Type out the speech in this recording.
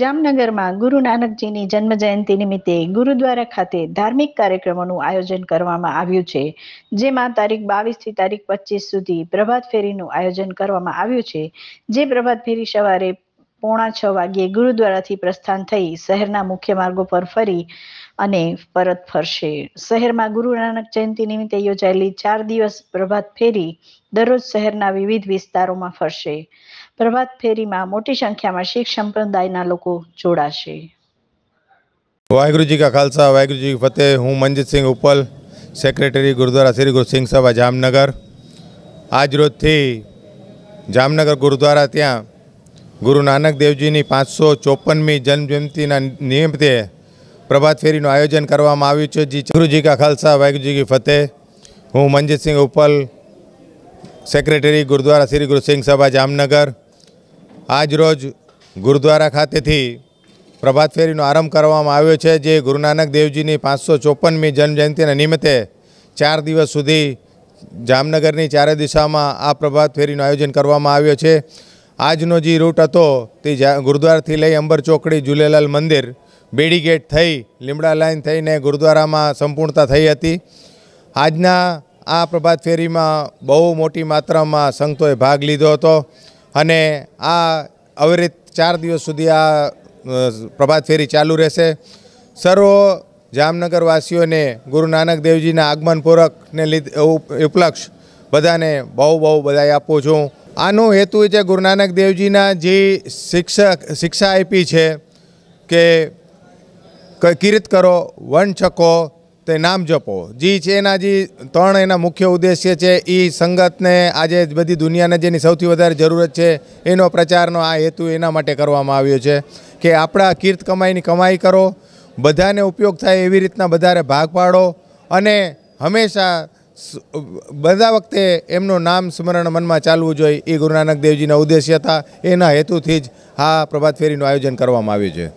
જામનગરમાં ગુરુ નાનકજીની જન્મ જયંતિ નિમિત્તે ગુરુદ્વારા ખાતે ધાર્મિક કાર્યક્રમોનું આયોજન કરવામાં આવ્યું છે જેમાં તારીખ બાવીસ થી તારીખ પચીસ સુધી પ્રભાત ફેરીનું આયોજન કરવામાં આવ્યું છે જે પ્રભાત ફેરી સવારે પોણા છ વાગ્યે ગુરુદ્વારાથી પ્રસ્થાન થઈ શહેરના મુખ્ય માર્ગો પર ફરી અને પરત ફરશે શહેરમાં ગુરુ નાનક જયંતિ નિમિત્તે યોજાયેલી ચાર દિવસ પ્રભાત ફેરી દરરોજ શહેરના વિવિધ વિસ્તારોમાં ફરશે પ્રભાત ફેરીમાં મોટી સંખ્યામાં શીખ સંપ્રદાયના લોકો જોડાશે વાહેગુરુજી કા ખાલસા વાહેગુરુજી ફતેહ હું મનજીતસિંહ ઉપલ સેક્રેટરી ગુરુદ્વારા શ્રી ગુરુ સિંહ સભા જામનગર આજરોજથી જામનગર ગુરુદ્વારા ત્યાં ગુરુ નાનક દેવજીની પાંચસો ચોપનમી જન્મજયંતિના નિમિત્તે પ્રભાત ફેરીનું આયોજન કરવામાં આવ્યું છે જે ગુરુજી કા ખાલસા વાહેગુરુજી કી ફતેહ હું મનજીતસિંહ ઉપલ સેક્રેટરી ગુરુદ્વારા શ્રી ગુરુ સિંહ સભા જામનગર આજરોજ ગુરુદ્વારા ખાતેથી પ્રભાત ફેરીનો આરંભ કરવામાં આવ્યો છે જે ગુરુ નાનક દેવજીની પાંચસો ચોપનમી જન્મજયંતિના નિમિત્તે ચાર દિવસ સુધી જામનગરની ચારે દિશામાં આ પ્રભાત ફેરીનું આયોજન કરવામાં આવ્યું છે આજનો જે રૂટ હતો તે ગુરુદ્વારથી લઈ અંબર ચોકડી ઝૂલેલાલ મંદિર બેડી ગેટ થઈ લીમડા લાઈન થઈને ગુરુદ્વારામાં સંપૂર્ણતા થઈ હતી આજના આ પ્રભાત ફેરીમાં બહુ મોટી માત્રામાં સંતોએ ભાગ લીધો હતો અને આ અવિરિત ચાર દિવસ સુધી આ પ્રભાત ફેરી ચાલુ રહેશે સર્વ જામનગરવાસીઓને ગુરુ નાનક દેવજીના આગમન પૂરકને લીધે ઉપલક્ષ બધાને બહુ બહુ બધાઈ આપું છું આનો હેતુ છે ગુરુનાનક દેવજીના જે શિક્ષક શિક્ષા આપી છે કે કીર્ત કરો વન છકો તે નામ જપો જી છે એના જે ત્રણ એના મુખ્ય ઉદ્દેશ્ય છે એ સંગતને આજે બધી દુનિયાને જેની સૌથી વધારે જરૂરત છે એનો પ્રચારનો આ હેતુ એના માટે કરવામાં આવ્યો છે કે આપણા કીર્ત કમાઈની કમાઈ કરો બધાને ઉપયોગ થાય એવી રીતના બધાને ભાગ પાડો અને હંમેશા બધા વખતે એમનું નામ સ્મરણ મનમાં ચાલવું જોઈએ એ ગુરુ નાનક દેવજીના ઉદ્દેશ્ય હતા એના હેતુથી જ આ પ્રભાત ફેરીનું આયોજન કરવામાં આવ્યું છે